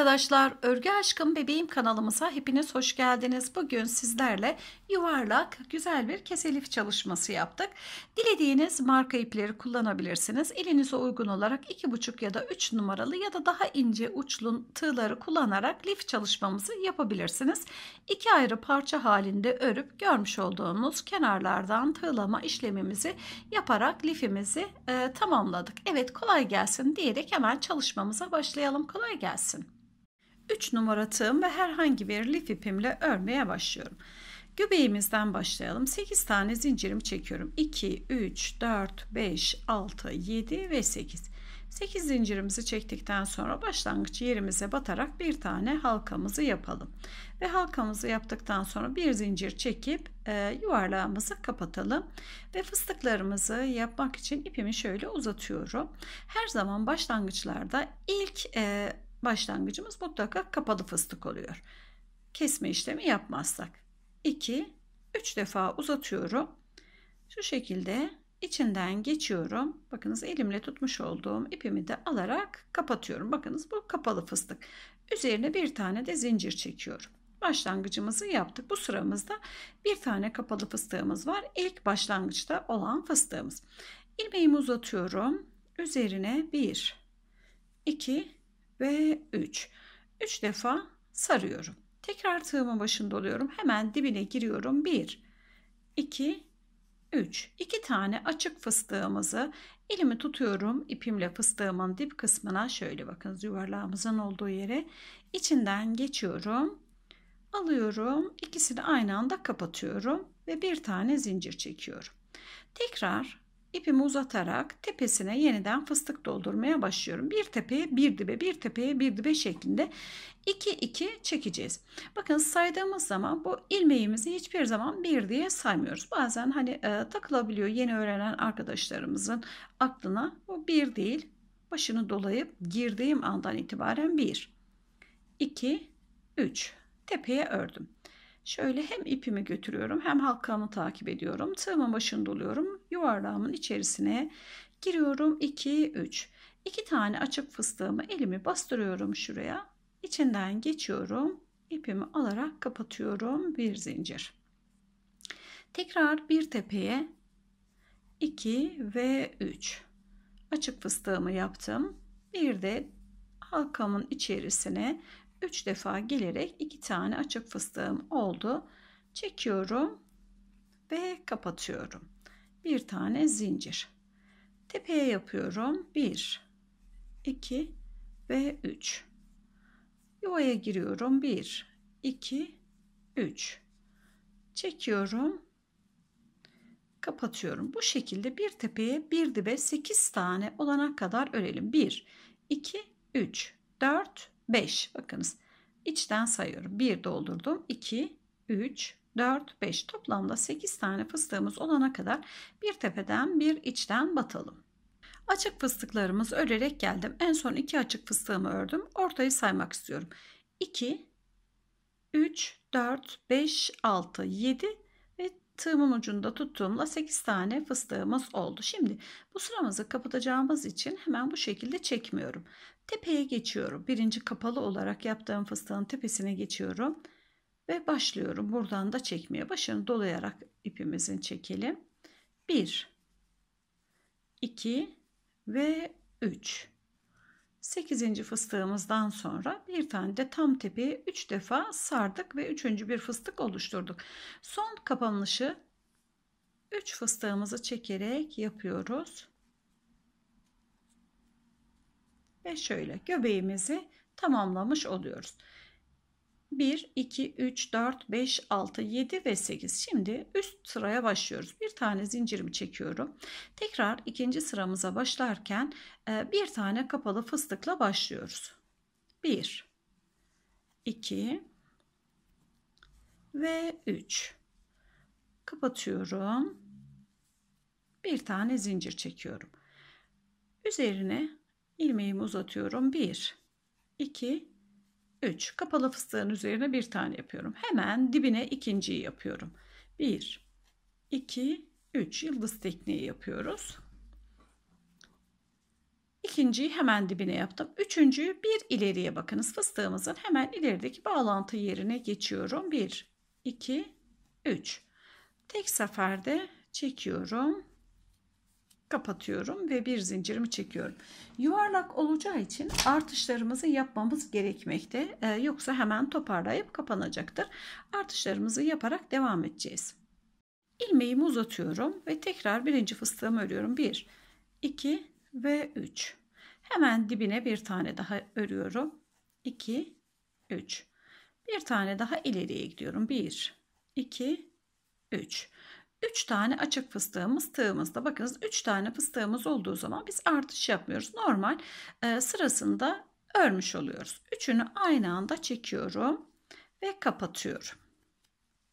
arkadaşlar, Örgü Aşkım Bebeğim kanalımıza hepiniz hoş geldiniz. Bugün sizlerle yuvarlak, güzel bir keselif çalışması yaptık. Dilediğiniz marka ipleri kullanabilirsiniz. Elinize uygun olarak iki buçuk ya da üç numaralı ya da daha ince uçlu tığları kullanarak lif çalışmamızı yapabilirsiniz. İki ayrı parça halinde örüp görmüş olduğunuz kenarlardan tığlama işlemimizi yaparak lifimizi e, tamamladık. Evet kolay gelsin diyerek hemen çalışmamıza başlayalım. Kolay gelsin. 3 numara tığım ve herhangi bir lif ipimle örmeye başlıyorum. Göbeğimizden başlayalım. 8 tane zincirimi çekiyorum. 2, 3, 4, 5, 6, 7 ve 8. 8 zincirimizi çektikten sonra başlangıç yerimize batarak bir tane halkamızı yapalım. Ve halkamızı yaptıktan sonra bir zincir çekip e, yuvarlağımızı kapatalım. Ve fıstıklarımızı yapmak için ipimi şöyle uzatıyorum. Her zaman başlangıçlarda ilk e, başlangıcımız mutlaka kapalı fıstık oluyor. Kesme işlemi yapmazsak. 2 3 defa uzatıyorum. Şu şekilde içinden geçiyorum. Bakınız elimle tutmuş olduğum ipimi de alarak kapatıyorum. Bakınız bu kapalı fıstık. Üzerine bir tane de zincir çekiyorum. Başlangıcımızı yaptık. Bu sıramızda bir tane kapalı fıstığımız var. İlk başlangıçta olan fıstığımız. İlmeğimi uzatıyorum. Üzerine 1 2 ve 3. 3 defa sarıyorum. Tekrar tığımın başında oluyorum. Hemen dibine giriyorum. 1, 2, 3. 2 tane açık fıstığımızı elimi tutuyorum. ipimle fıstığımın dip kısmına şöyle bakın, yuvarlağımızın olduğu yere içinden geçiyorum. Alıyorum. ikisini aynı anda kapatıyorum ve bir tane zincir çekiyorum. Tekrar ipimi uzatarak tepesine yeniden fıstık doldurmaya başlıyorum. Bir tepeye bir dibe bir tepeye bir dibe şeklinde 2 2 çekeceğiz. Bakın saydığımız zaman bu ilmeğimizi hiçbir zaman bir diye saymıyoruz. Bazen hani e, takılabiliyor yeni öğrenen arkadaşlarımızın aklına bu bir değil başını dolayıp girdiğim andan itibaren bir 2 3 tepeye ördüm. Şöyle hem ipimi götürüyorum hem halkamı takip ediyorum. Tığımın başını doluyorum. Yuvarlağımın içerisine giriyorum. 2, 3. 2 tane açık fıstığımı elimi bastırıyorum şuraya. İçinden geçiyorum. İpimi alarak kapatıyorum. Bir zincir. Tekrar bir tepeye 2 ve 3 açık fıstığımı yaptım. Bir de halkamın içerisine 3 defa gelerek 2 tane açık fıstığım oldu. Çekiyorum ve kapatıyorum. Bir tane zincir. Tepeye yapıyorum. 1 2 ve 3. Yuvaya giriyorum. 1 2 3. Çekiyorum. Kapatıyorum. Bu şekilde bir tepeye bir dibe 8 tane olana kadar örelim. 1 2 3 4 5. Bakınız içten sayıyorum. 1 doldurdum. 2, 3, 4, 5 toplamda 8 tane fıstığımız olana kadar bir tepeden bir içten batalım. Açık fıstıklarımız örerek geldim. En son 2 açık fıstığımı ördüm. Ortayı saymak istiyorum. 2, 3, 4, 5, 6, 7 ve tığımın ucunda tuttuğumla 8 tane fıstığımız oldu. Şimdi bu sıramızı kapatacağımız için hemen bu şekilde çekmiyorum. Tepeye geçiyorum. Birinci kapalı olarak yaptığım fıstığın tepesine geçiyorum. Ve başlıyorum. Buradan da çekmeye. Başını dolayarak ipimizin çekelim. 1 2 ve 3 8. fıstığımızdan sonra bir tane de tam tepeye 3 defa sardık ve 3. bir fıstık oluşturduk. Son kapanışı 3 fıstığımızı çekerek yapıyoruz. ve şöyle göbeğimizi tamamlamış oluyoruz. 1, 2, 3, 4, 5, 6, 7 ve 8. Şimdi üst sıraya başlıyoruz. Bir tane zincirimi çekiyorum. Tekrar ikinci sıramıza başlarken e, bir tane kapalı fıstıkla başlıyoruz. 1, 2 ve 3. Kapatıyorum. Bir tane zincir çekiyorum. Üzerine ilmeğimi uzatıyorum. 1, 2, 3. Kapalı fıstığın üzerine bir tane yapıyorum. Hemen dibine ikinciyi yapıyorum. 1, 2, 3. Yıldız tekniği yapıyoruz. İkinciyi hemen dibine yaptım. Üçüncüyü bir ileriye bakınız. Fıstığımızın hemen ilerideki bağlantı yerine geçiyorum. 1, 2, 3. Tek seferde çekiyorum kapatıyorum ve bir zincirimi çekiyorum. Yuvarlak olacağı için artışlarımızı yapmamız gerekmekte. Ee, yoksa hemen toparlayıp kapanacaktır. Artışlarımızı yaparak devam edeceğiz. Ilmeğimi uzatıyorum ve tekrar birinci fıstığımı örüyorum. 1, 2 ve 3. Hemen dibine bir tane daha örüyorum. 2, 3. Bir tane daha ileriye gidiyorum. 1, 2, 3. 3 tane açık fıstığımız tığımızda. Bakınız 3 tane fıstığımız olduğu zaman biz artış yapmıyoruz. Normal e, sırasında örmüş oluyoruz. Üçünü aynı anda çekiyorum ve kapatıyorum.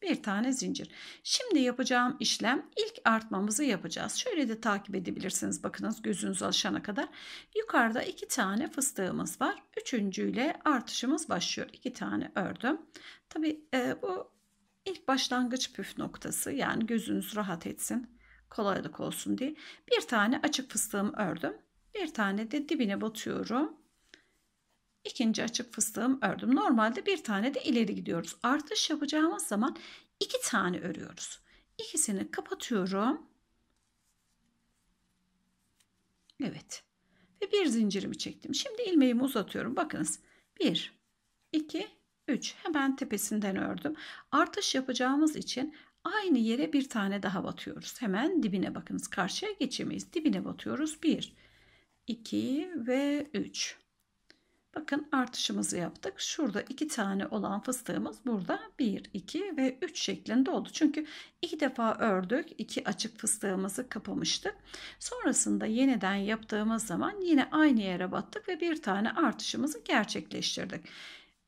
Bir tane zincir. Şimdi yapacağım işlem ilk artmamızı yapacağız. Şöyle de takip edebilirsiniz. Bakınız gözünüz alışana kadar. Yukarıda iki tane fıstığımız var. Üçüncüyle artışımız başlıyor. İki tane ördüm. Tabi e, bu ilk başlangıç püf noktası yani gözünüz rahat etsin kolaylık olsun diye bir tane açık fıstığımı ördüm bir tane de dibine batıyorum ikinci açık fıstığım ördüm normalde bir tane de ileri gidiyoruz artış yapacağımız zaman iki tane örüyoruz ikisini kapatıyorum evet ve bir zincirimi çektim şimdi ilmeğimi uzatıyorum bakınız 1 2 3 hemen tepesinden ördüm. Artış yapacağımız için aynı yere bir tane daha batıyoruz. Hemen dibine bakınız. Karşıya geçemeyiz. Dibine batıyoruz. 1 2 ve 3. Bakın artışımızı yaptık. Şurada iki tane olan fıstığımız burada 1, 2 ve 3 şeklinde oldu. Çünkü iki defa ördük. iki açık fıstığımızı kapamıştık. Sonrasında yeniden yaptığımız zaman yine aynı yere battık ve bir tane artışımızı gerçekleştirdik.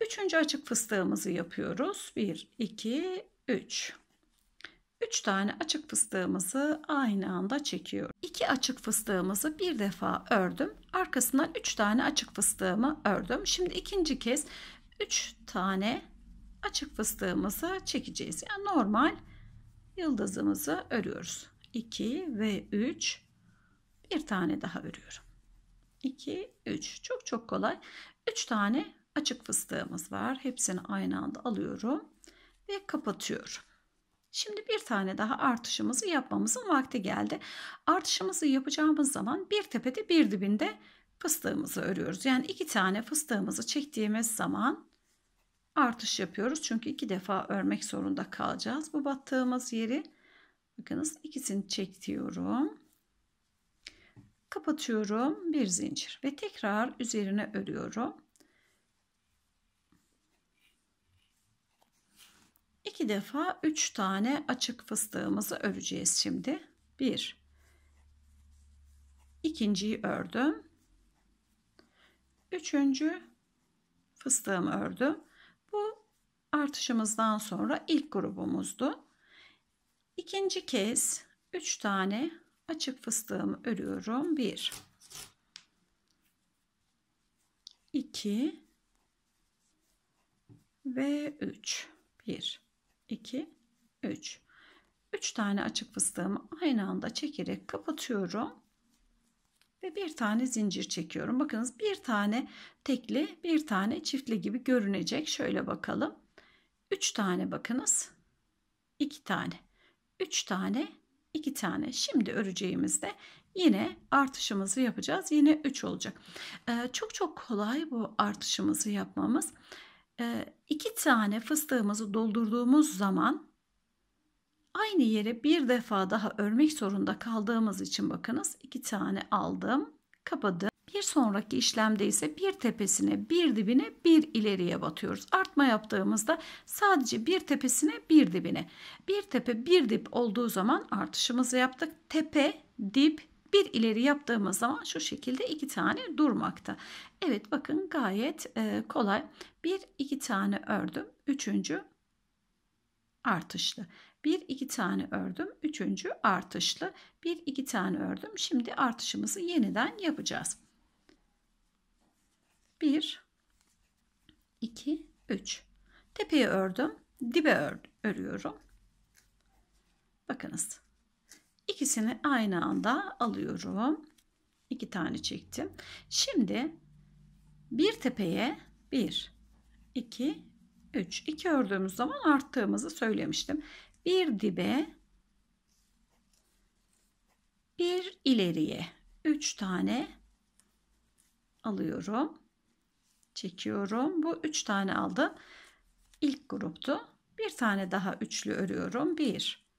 Üçüncü açık fıstığımızı yapıyoruz. 1, 2, 3. 3 tane açık fıstığımızı aynı anda çekiyorum. 2 açık fıstığımızı bir defa ördüm. Arkasından 3 tane açık fıstığımı ördüm. Şimdi ikinci kez 3 tane açık fıstığımızı çekeceğiz. Yani normal yıldızımızı örüyoruz. 2 ve 3 bir tane daha örüyorum. 2 3 çok çok kolay. 3 tane açık fıstığımız var. Hepsini aynı anda alıyorum ve kapatıyorum. Şimdi bir tane daha artışımızı yapmamızın vakti geldi. Artışımızı yapacağımız zaman bir tepede bir dibinde fıstığımızı örüyoruz. Yani iki tane fıstığımızı çektiğimiz zaman artış yapıyoruz. Çünkü iki defa örmek zorunda kalacağız. Bu battığımız yeri bakınız ikisini çekiyorum. Kapatıyorum bir zincir ve tekrar üzerine örüyorum. İki defa üç tane açık fıstığımızı öreceğiz şimdi. Bir, ikinciyi ördüm. Üçüncü fıstığımı ördüm. Bu artışımızdan sonra ilk grubumuzdu. İkinci kez 3 tane açık fıstığımı örüyorum. 1 2 ve 3 1 2, 3. 3 tane açık fıstığımı aynı anda çekerek kapatıyorum. Ve bir tane zincir çekiyorum. Bakınız bir tane tekli, bir tane çiftli gibi görünecek. Şöyle bakalım. 3 tane bakınız. 2 tane. 3 tane, 2 tane. Şimdi öreceğimizde yine artışımızı yapacağız. Yine 3 olacak. Ee, çok çok kolay bu artışımızı yapmamız. Ee, iki tane fıstığımızı doldurduğumuz zaman aynı yere bir defa daha örmek zorunda kaldığımız için bakınız iki tane aldım kapadım. Bir sonraki işlemde ise bir tepesine bir dibine bir ileriye batıyoruz. Artma yaptığımızda sadece bir tepesine bir dibine. Bir tepe bir dip olduğu zaman artışımızı yaptık. Tepe, dip, bir ileri yaptığımız zaman şu şekilde iki tane durmakta. Evet bakın gayet e, kolay. Bir iki tane ördüm. Üçüncü artışlı. Bir iki tane ördüm. Üçüncü artışlı. Bir iki tane ördüm. Şimdi artışımızı yeniden yapacağız. Bir, iki, üç. Tepeye ördüm. Dibe ör örüyorum. Bakınız İkisini aynı anda alıyorum. İki tane çektim. Şimdi bir tepeye 1, 2, 3. 2 ördüğümüz zaman arttığımızı söylemiştim. Bir dibe bir ileriye 3 tane alıyorum. Çekiyorum. Bu 3 tane aldı. İlk gruptu. Bir tane daha üçlü örüyorum. 1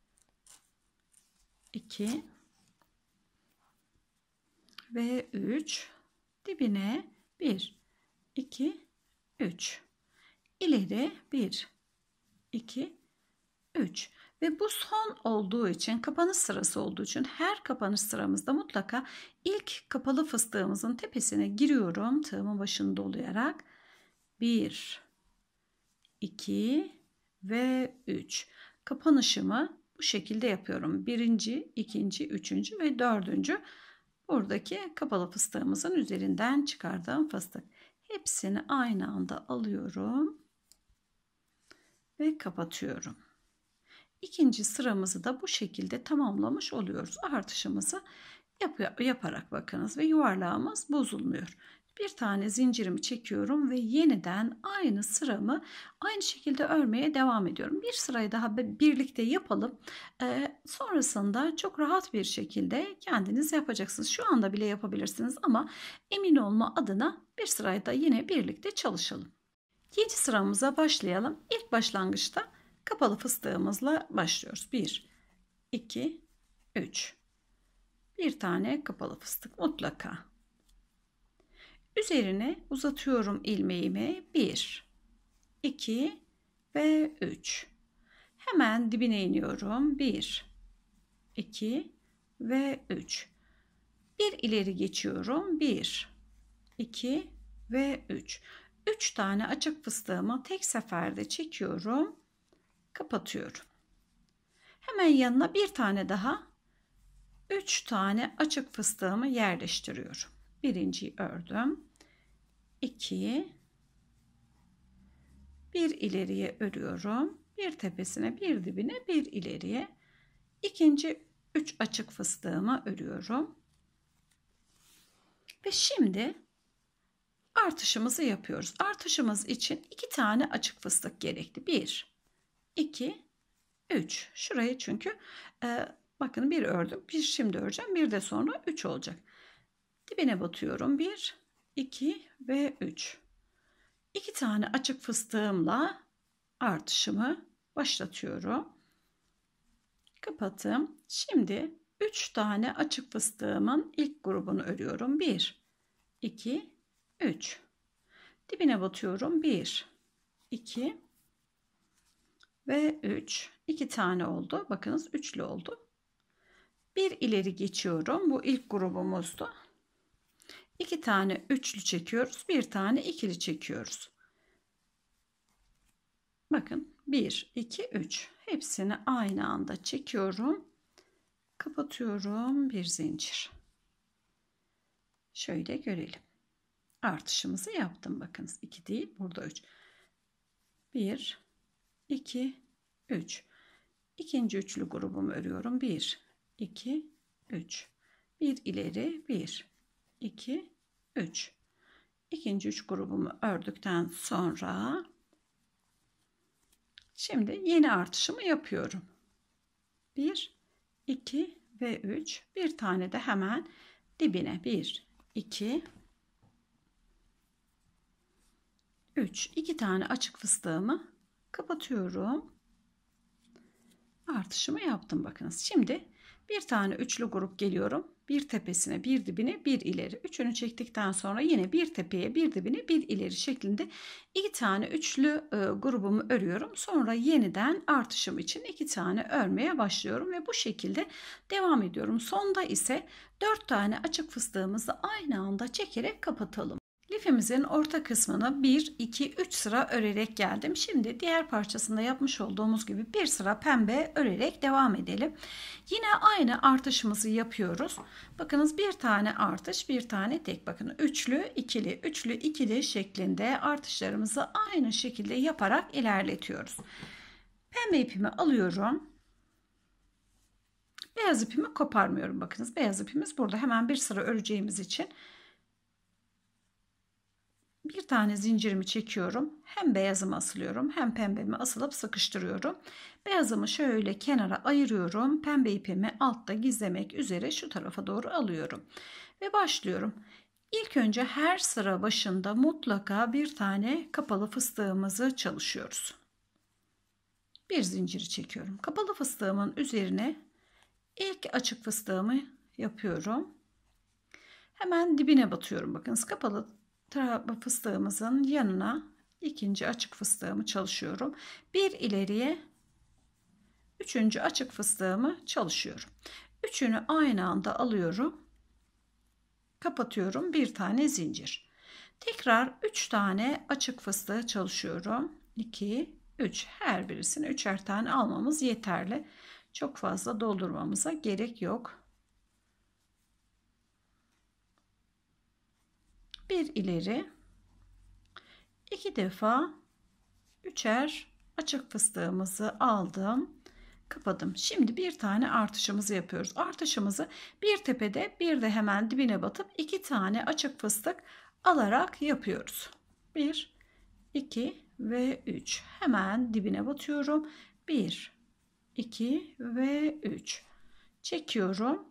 2 ve 3 dibine 1 2 3 ileri 1 2 3 ve bu son olduğu için kapanış sırası olduğu için her kapanış sıramızda mutlaka ilk kapalı fıstığımızın tepesine giriyorum tığımın başını dolayarak 1 2 ve 3 kapanışımı bu şekilde yapıyorum. Birinci, ikinci, üçüncü ve dördüncü buradaki kapalı fıstığımızın üzerinden çıkardığım fıstık. Hepsini aynı anda alıyorum ve kapatıyorum. İkinci sıramızı da bu şekilde tamamlamış oluyoruz. Artışımızı yap yaparak bakınız ve yuvarlağımız bozulmuyor bir tane zincirimi çekiyorum ve yeniden aynı sıramı aynı şekilde örmeye devam ediyorum. Bir sırayı daha birlikte yapalım. Ee, sonrasında çok rahat bir şekilde kendiniz yapacaksınız. Şu anda bile yapabilirsiniz ama emin olma adına bir sırayı da yine birlikte çalışalım. 7 sıramıza başlayalım. İlk başlangıçta kapalı fıstığımızla başlıyoruz. 1 2 3 bir tane kapalı fıstık mutlaka Üzerine uzatıyorum ilmeğimi. 1, 2 ve 3. Hemen dibine iniyorum. 1, 2 ve 3. Bir ileri geçiyorum. 1, 2 ve 3. 3 tane açık fıstığımı tek seferde çekiyorum. Kapatıyorum. Hemen yanına bir tane daha 3 tane açık fıstığımı yerleştiriyorum birinciyi ördüm. 2 bir ileriye örüyorum. Bir tepesine, bir dibine, bir ileriye. İkinci 3 açık fıstığımı örüyorum. Ve şimdi artışımızı yapıyoruz. Artışımız için iki tane açık fıstık gerekli. Bir, iki, üç. Şurayı çünkü e, bakın bir ördüm. Bir şimdi öreceğim. Bir de sonra üç olacak. Dibine batıyorum. 1, 2 ve 3. 2 tane açık fıstığımla artışımı başlatıyorum. Kapattım. Şimdi 3 tane açık fıstığımın ilk grubunu örüyorum. 1, 2, 3. Dibine batıyorum. 1, 2 ve 3. 2 tane oldu. Bakınız üçlü oldu. Bir ileri geçiyorum. Bu ilk grubumuzdu. 2 tane üçlü çekiyoruz. Bir tane ikili çekiyoruz. Bakın 1, 2, 3. Hepsini aynı anda çekiyorum. Kapatıyorum bir zincir. Şöyle görelim. Artışımızı yaptım. Bakınız 2 değil burada 3. 1, 2, 3. İkinci üçlü grubumu örüyorum. 1, 2, 3. 1 ileri 1, 2, 3. İkinci üç grubumu ördükten sonra şimdi yeni artışımı yapıyorum. 1, 2 ve 3. Bir tane de hemen dibine 1, 2, 3. 2 tane açık fıstığımı kapatıyorum. Artışımı yaptım bakınız. Şimdi bir tane üçlü grup geliyorum bir tepesine bir dibine bir ileri üçünü çektikten sonra yine bir tepeye bir dibine bir ileri şeklinde iki tane üçlü e, grubumu örüyorum sonra yeniden artışım için iki tane örmeye başlıyorum ve bu şekilde devam ediyorum sonda ise dört tane açık fıstığımızı aynı anda çekerek kapatalım Lifimizin orta kısmını 1, 2, 3 sıra örerek geldim. Şimdi diğer parçasında yapmış olduğumuz gibi bir sıra pembe örerek devam edelim. Yine aynı artışımızı yapıyoruz. Bakınız bir tane artış, bir tane tek. Bakın üçlü, ikili, üçlü, ikili şeklinde artışlarımızı aynı şekilde yaparak ilerletiyoruz. Pembe ipimi alıyorum. Beyaz ipimi koparmıyorum bakınız. Beyaz ipimiz burada hemen bir sıra öreceğimiz için bir tane zincirimi çekiyorum. Hem beyazımı asılıyorum hem pembemi asılıp sıkıştırıyorum. Beyazımı şöyle kenara ayırıyorum. Pembe ipimi altta gizlemek üzere şu tarafa doğru alıyorum. Ve başlıyorum. İlk önce her sıra başında mutlaka bir tane kapalı fıstığımızı çalışıyoruz. Bir zinciri çekiyorum. Kapalı fıstığımın üzerine ilk açık fıstığımı yapıyorum. Hemen dibine batıyorum. Bakınız kapalı tarafı fıstığımızın yanına ikinci açık fıstığımı çalışıyorum. Bir ileriye üçüncü açık fıstığımı çalışıyorum. Üçünü aynı anda alıyorum. Kapatıyorum bir tane zincir. Tekrar üç tane açık fıstığı çalışıyorum. İki, üç. her birisini üçer tane almamız yeterli. Çok fazla doldurmamıza gerek yok. bir ileri iki defa üçer açık fıstığımızı aldım kapadım. Şimdi bir tane artışımızı yapıyoruz. Artışımızı bir tepede bir de hemen dibine batıp iki tane açık fıstık alarak yapıyoruz. 1, 2 ve 3. Hemen dibine batıyorum. 1, 2 ve 3. Çekiyorum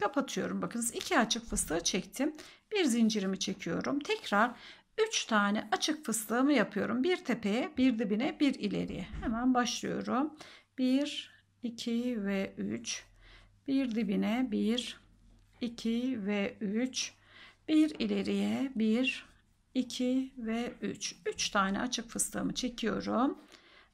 kapatıyorum. Bakınız iki açık fıstığı çektim. Bir zincirimi çekiyorum. Tekrar 3 tane açık fıstığımı yapıyorum. Bir tepeye, bir dibine, bir ileriye. Hemen başlıyorum. 1 2 ve 3. Bir dibine 1 2 ve 3. Bir ileriye 1 2 ve 3. 3 tane açık fıstığımı çekiyorum.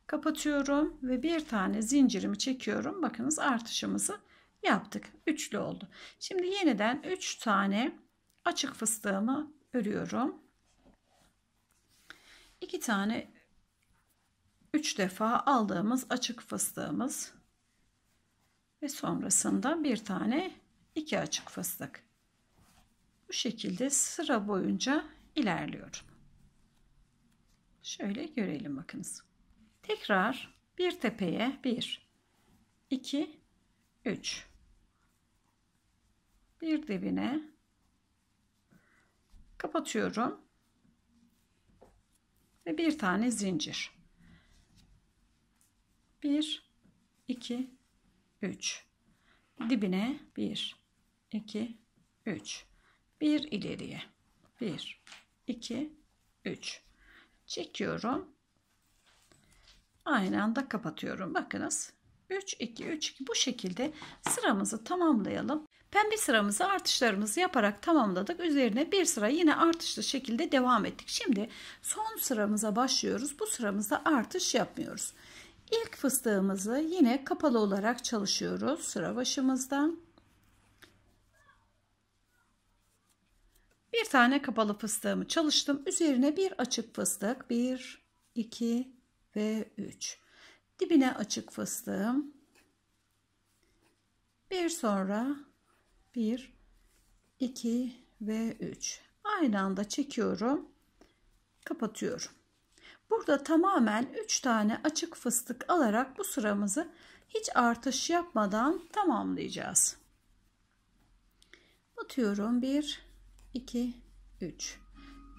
Kapatıyorum ve bir tane zincirimi çekiyorum. Bakınız artışımızı yaptık. Üçlü oldu. Şimdi yeniden 3 tane açık fıstığımı örüyorum. 2 tane 3 defa aldığımız açık fıstığımız ve sonrasında bir tane iki açık fıstık. Bu şekilde sıra boyunca ilerliyorum. Şöyle görelim bakınız. Tekrar bir tepeye 1 2 3 bir dibine kapatıyorum ve bir tane zincir 1 2 3 dibine 1 2 3 bir ileriye 1 2 3 çekiyorum aynı anda kapatıyorum bakınız 3 2 3 2 bu şekilde sıramızı tamamlayalım Pembe sıramızı artışlarımızı yaparak tamamladık. Üzerine bir sıra yine artışlı şekilde devam ettik. Şimdi son sıramıza başlıyoruz. Bu sıramızda artış yapmıyoruz. İlk fıstığımızı yine kapalı olarak çalışıyoruz sıra başımızdan Bir tane kapalı fıstığımı çalıştım. Üzerine bir açık fıstık. 1, 2 ve 3. Dibine açık fıstığım. Bir sonra 1 2 ve 3 aynı anda çekiyorum kapatıyorum burada tamamen 3 tane açık fıstık alarak bu sıramızı hiç artış yapmadan tamamlayacağız Atıyorum 1 2 3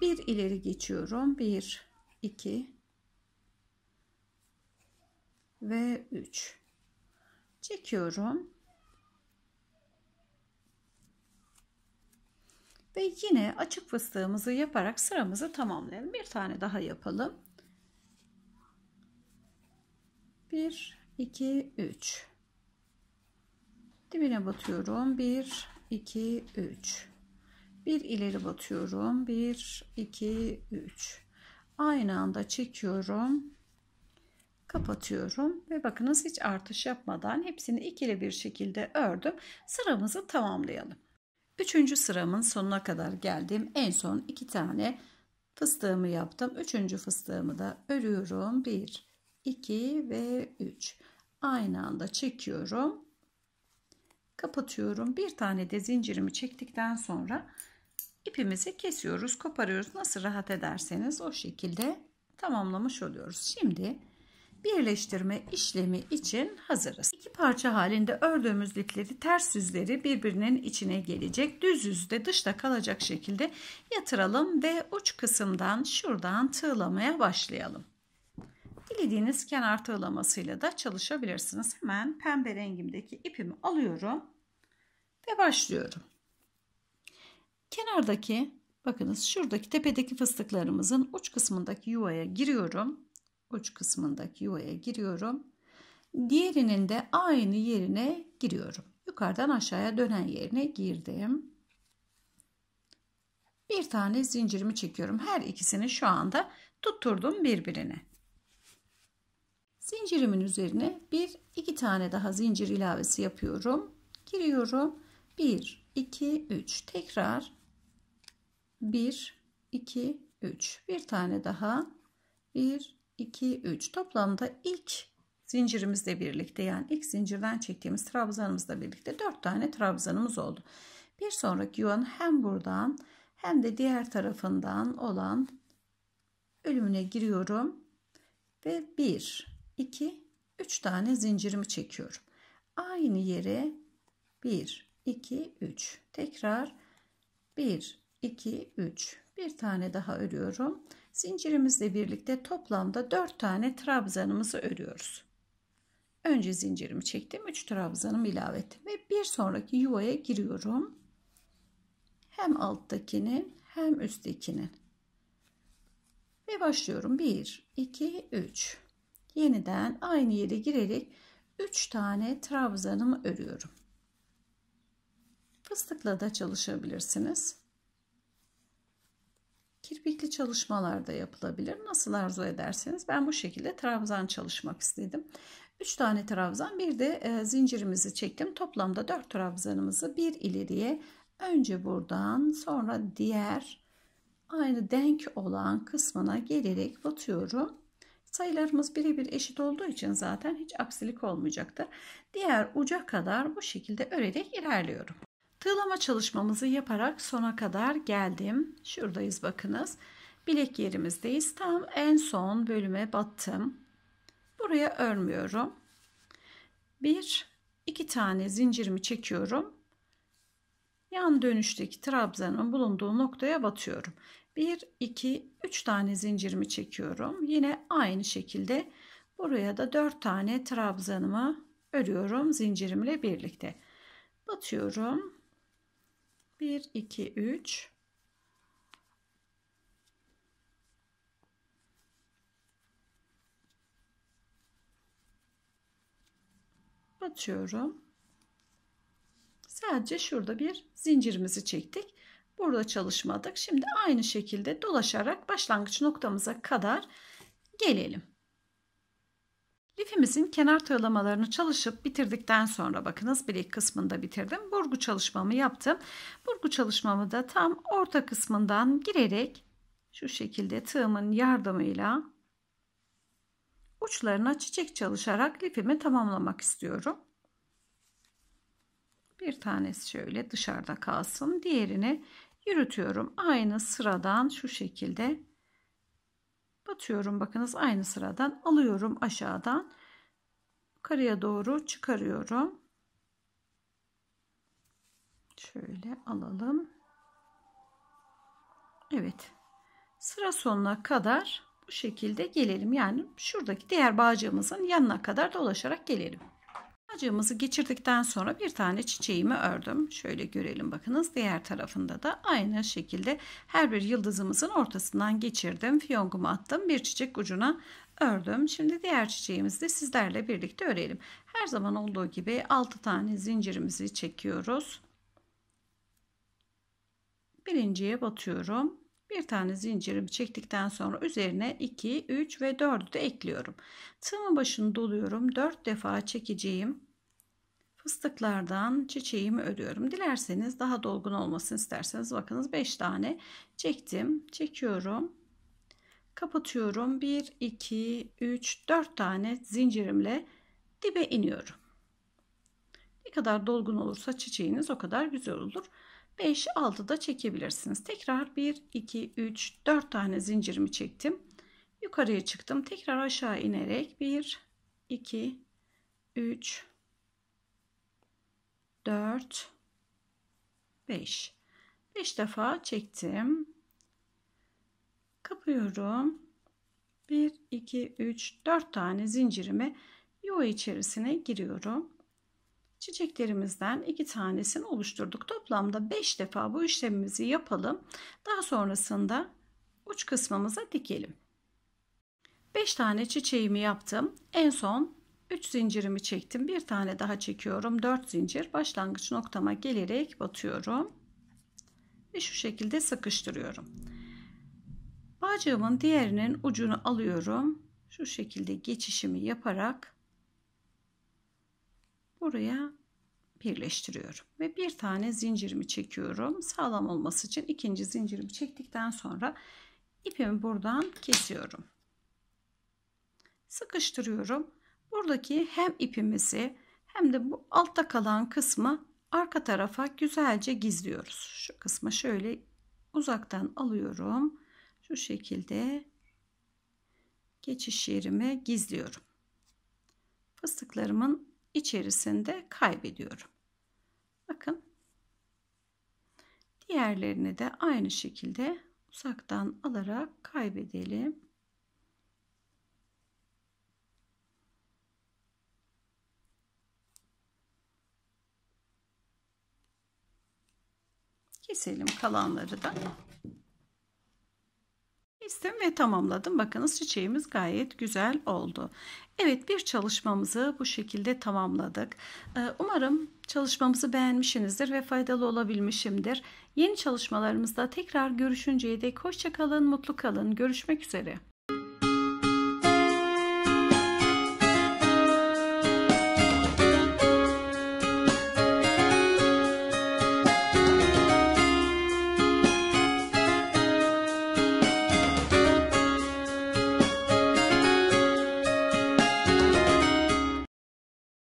1 ileri geçiyorum 1 2 ve 3 çekiyorum Ve yine açık fıstığımızı yaparak sıramızı tamamlayalım. Bir tane daha yapalım. 1, 2, 3. Dibine batıyorum. 1, 2, 3. Bir ileri batıyorum. 1, 2, 3. Aynı anda çekiyorum. Kapatıyorum ve bakınız hiç artış yapmadan hepsini ikili bir şekilde ördüm. Sıramızı tamamlayalım. Üçüncü sıramın sonuna kadar geldim. En son iki tane fıstığımı yaptım. Üçüncü fıstığımı da örüyorum. Bir, iki ve üç. Aynı anda çekiyorum. Kapatıyorum. Bir tane de zincirimi çektikten sonra ipimizi kesiyoruz, koparıyoruz. Nasıl rahat ederseniz o şekilde tamamlamış oluyoruz. Şimdi birleştirme işlemi için hazırız. İki parça halinde ördüğümüz lifleri ters yüzleri birbirinin içine gelecek düz yüzde dışta kalacak şekilde yatıralım ve uç kısımdan şuradan tığlamaya başlayalım. Dilediğiniz kenar tığlamasıyla da çalışabilirsiniz. Hemen pembe rengimdeki ipimi alıyorum ve başlıyorum. Kenardaki bakınız şuradaki tepedeki fıstıklarımızın uç kısmındaki yuvaya giriyorum uç kısmındaki yuvaya giriyorum. Diğerinin de aynı yerine giriyorum. Yukarıdan aşağıya dönen yerine girdim. Bir tane zincirimi çekiyorum. Her ikisini şu anda tutturdum birbirine. Zincirimin üzerine bir iki tane daha zincir ilavesi yapıyorum. Giriyorum. 1 2 3 tekrar 1 2 3 bir tane daha 1 2, 3 toplamda ilk zincirimizle birlikte yani ilk zincirden çektiğimiz trabzanımızla birlikte 4 tane trabzanımız oldu. Bir sonraki yuvanın hem buradan hem de diğer tarafından olan ölümüne giriyorum ve 1, 2, 3 tane zincirimi çekiyorum. Aynı yere 1, 2, 3 tekrar 1, 2, 3 bir tane daha örüyorum Zincirimizle birlikte toplamda 4 tane trabzanımızı örüyoruz. Önce zincirimi çektim. 3 trabzanımı ilave ettim. Ve bir sonraki yuvaya giriyorum. Hem alttakinin hem üsttekinin. Ve başlıyorum. 1, 2, 3. Yeniden aynı yere girerek 3 tane trabzanımı örüyorum. Fıstıkla da çalışabilirsiniz kirpikli çalışmalar da yapılabilir. Nasıl arzu ederseniz ben bu şekilde trabzan çalışmak istedim. 3 tane trabzan bir de e, zincirimizi çektim. Toplamda 4 trabzanımızı bir ileriye önce buradan sonra diğer aynı denk olan kısmına gelerek batıyorum. Sayılarımız birebir eşit olduğu için zaten hiç aksilik olmayacaktır. Diğer uca kadar bu şekilde örerek ilerliyorum. Tığlama çalışmamızı yaparak sona kadar geldim. Şuradayız bakınız. Bilek yerimizdeyiz. Tam en son bölüme battım. Buraya örmüyorum. Bir, iki tane zincirimi çekiyorum. Yan dönüşteki trabzanın bulunduğu noktaya batıyorum. Bir iki üç tane zincirimi çekiyorum. Yine aynı şekilde buraya da dört tane trabzanımı örüyorum zincirimle birlikte. Batıyorum. 1 2 3 batıyorum. Sadece şurada bir zincirimizi çektik. Burada çalışmadık. Şimdi aynı şekilde dolaşarak başlangıç noktamıza kadar gelelim. Lifimizin kenar tığlamalarını çalışıp bitirdikten sonra bakınız bilek kısmında bitirdim. Burgu çalışmamı yaptım. Burgu çalışmamı da tam orta kısmından girerek şu şekilde tığımın yardımıyla uçlarına çiçek çalışarak lifimi tamamlamak istiyorum. Bir tanesi şöyle dışarıda kalsın. Diğerini yürütüyorum. Aynı sıradan şu şekilde batıyorum bakınız aynı sıradan alıyorum aşağıdan yukarıya doğru çıkarıyorum şöyle alalım Evet sıra sonuna kadar bu şekilde gelelim yani şuradaki diğer bağcığımızın yanına kadar dolaşarak gelelim Acığımızı geçirdikten sonra bir tane çiçeğimi ördüm. Şöyle görelim bakınız. Diğer tarafında da aynı şekilde her bir yıldızımızın ortasından geçirdim. Fiyongumu attım. Bir çiçek ucuna ördüm. Şimdi diğer çiçeğimizi de sizlerle birlikte örelim. Her zaman olduğu gibi 6 tane zincirimizi çekiyoruz. Birinciye batıyorum. Bir tane zincirimi çektikten sonra üzerine 2, 3 ve 4'ü de ekliyorum. Tığımın başını doluyorum. 4 defa çekeceğim fıstıklardan çiçeğimi örüyorum. Dilerseniz daha dolgun olmasını isterseniz bakınız 5 tane çektim. Çekiyorum. Kapatıyorum. 1, 2, 3, 4 tane zincirimle dibe iniyorum. Ne kadar dolgun olursa çiçeğiniz o kadar güzel olur. 5, 6 da çekebilirsiniz. Tekrar 1, 2, 3, 4 tane zincirimi çektim. Yukarıya çıktım. Tekrar aşağı inerek 1, 2, 3, 4 5 5 defa çektim. Kapıyorum. 1 2 3 4 tane zincirimi yuva içerisine giriyorum. Çiçeklerimizden iki tanesini oluşturduk. Toplamda 5 defa bu işlemimizi yapalım. Daha sonrasında uç kısmımıza dikelim. 5 tane çiçeğimi yaptım. En son 3 zincirimi çektim. Bir tane daha çekiyorum. 4 zincir başlangıç noktama gelerek batıyorum. Ve şu şekilde sıkıştırıyorum. Bağcığımın diğerinin ucunu alıyorum. Şu şekilde geçişimi yaparak buraya birleştiriyorum ve bir tane zincirimi çekiyorum sağlam olması için ikinci zincirimi çektikten sonra ipimi buradan kesiyorum sıkıştırıyorum Buradaki hem ipimizi hem de bu altta kalan kısmı arka tarafa güzelce gizliyoruz. Şu kısmı şöyle uzaktan alıyorum. Şu şekilde geçiş yerimi gizliyorum. Fıstıklarımın içerisinde kaybediyorum. Bakın. Diğerlerini de aynı şekilde uzaktan alarak kaybedelim. keselim kalanları da. Kestim ve tamamladım. Bakınız çiçeğimiz gayet güzel oldu. Evet bir çalışmamızı bu şekilde tamamladık. Ee, umarım çalışmamızı beğenmişsinizdir ve faydalı olabilmişimdir. Yeni çalışmalarımızda tekrar görüşünceye dek hoşçakalın, mutlu kalın. Görüşmek üzere.